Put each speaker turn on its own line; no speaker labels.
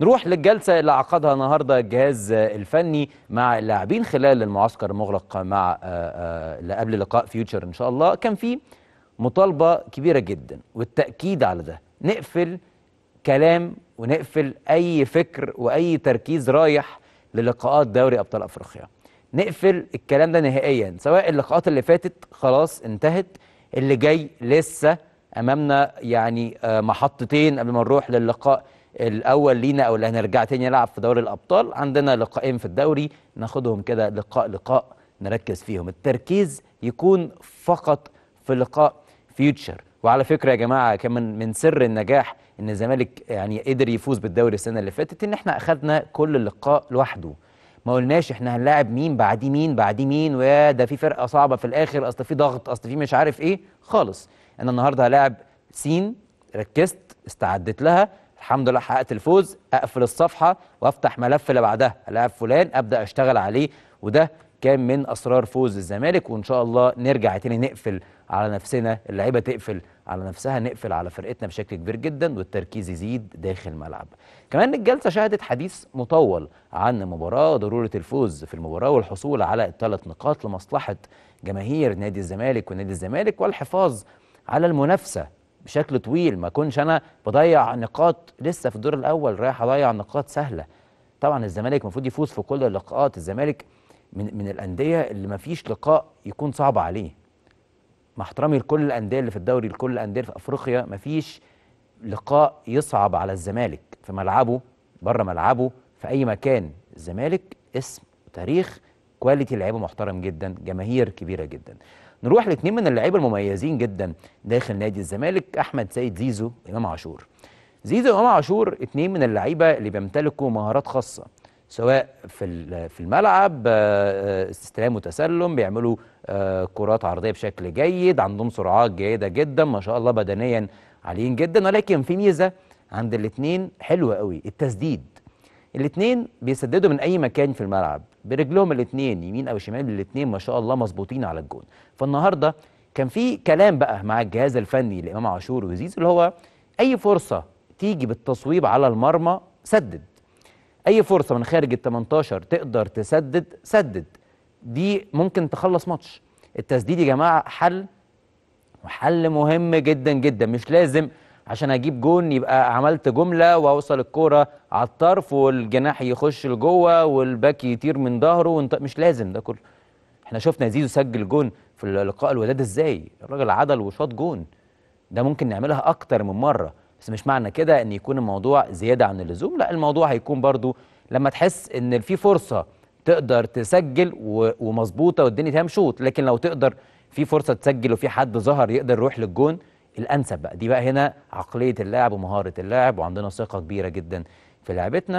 نروح للجلسة اللي عقدها النهاردة الجهاز الفني مع اللاعبين خلال المعسكر المغلق مع آه، آه، اللي قبل لقاء فيوتشر إن شاء الله كان في مطالبة كبيرة جدا والتأكيد على ده نقفل كلام ونقفل أي فكر وأي تركيز رايح للقاءات دوري أبطال أفريقيا نقفل الكلام ده نهائيا سواء اللقاءات اللي فاتت خلاص انتهت اللي جاي لسه أمامنا يعني آه، محطتين قبل ما نروح للقاء الاول لينا او اللي هنرجع تاني نلعب في دوري الابطال عندنا لقاءين في الدوري ناخدهم كده لقاء لقاء نركز فيهم التركيز يكون فقط في لقاء فيوتشر وعلى فكره يا جماعه كمان من سر النجاح ان الزمالك يعني قدر يفوز بالدوري السنه اللي فاتت ان احنا اخذنا كل لقاء لوحده ما قلناش احنا هنلاعب مين بعديه مين بعديه مين ويا ده في فرقه صعبه في الاخر اصل في ضغط اصل في مش عارف ايه خالص انا النهارده هلاعب سين ركزت استعدت لها الحمد لله حققت الفوز اقفل الصفحه وافتح ملف اللي بعدها لاعب فلان ابدا اشتغل عليه وده كان من اسرار فوز الزمالك وان شاء الله نرجع تاني نقفل على نفسنا اللعيبه تقفل على نفسها نقفل على فرقتنا بشكل كبير جدا والتركيز يزيد داخل الملعب كمان الجلسه شهدت حديث مطول عن مباراه ضروره الفوز في المباراه والحصول على الثلاث نقاط لمصلحه جماهير نادي الزمالك ونادي الزمالك والحفاظ على المنافسه بشكل طويل ما اكونش انا بضيع نقاط لسه في الدور الاول رايح اضيع نقاط سهله طبعا الزمالك المفروض يفوز في كل اللقاءات الزمالك من من الانديه اللي ما فيش لقاء يكون صعب عليه مع احترامي لكل الانديه اللي في الدوري لكل الانديه في افريقيا ما فيش لقاء يصعب على الزمالك في ملعبه بره ملعبه في اي مكان الزمالك اسم وتاريخ كواليتي لعيبه محترم جدا جماهير كبيره جدا نروح لاثنين من اللعيبه المميزين جدا داخل نادي الزمالك احمد سيد زيزو امام عاشور زيزو امام عاشور اثنين من اللعيبه اللي بيمتلكوا مهارات خاصه سواء في في الملعب آه، آه، استلام وتسلم بيعملوا آه، كرات عرضيه بشكل جيد عندهم سرعات جيده جدا ما شاء الله بدنيا عاليين جدا ولكن في ميزه عند الاثنين حلوه قوي التسديد الاثنين بيسددوا من اي مكان في الملعب برجلهم الاثنين يمين او شمال الاثنين ما شاء الله مظبوطين على الجون فالنهارده كان في كلام بقى مع الجهاز الفني لامام عاشور وزيزو اللي هو اي فرصه تيجي بالتصويب على المرمى سدد اي فرصه من خارج ال 18 تقدر تسدد سدد دي ممكن تخلص ماتش التسديد يا جماعه حل وحل مهم جدا جدا مش لازم عشان اجيب جون يبقى عملت جمله واوصل الكوره على الطرف والجناح يخش لجوه والباك يطير من ظهره وانت مش لازم ده كله احنا شفنا زيزو سجل جون في لقاء الوداد ازاي الراجل عدل وشاط جون ده ممكن نعملها اكتر من مره بس مش معنى كده ان يكون الموضوع زياده عن اللزوم لا الموضوع هيكون برضو لما تحس ان في فرصه تقدر تسجل ومظبوطه والدنيا تمام شوط لكن لو تقدر في فرصه تسجل وفي حد ظهر يقدر يروح للجون الانسب بقى دي بقى هنا عقليه اللاعب ومهاره اللاعب وعندنا ثقه كبيره جدا في لعبتنا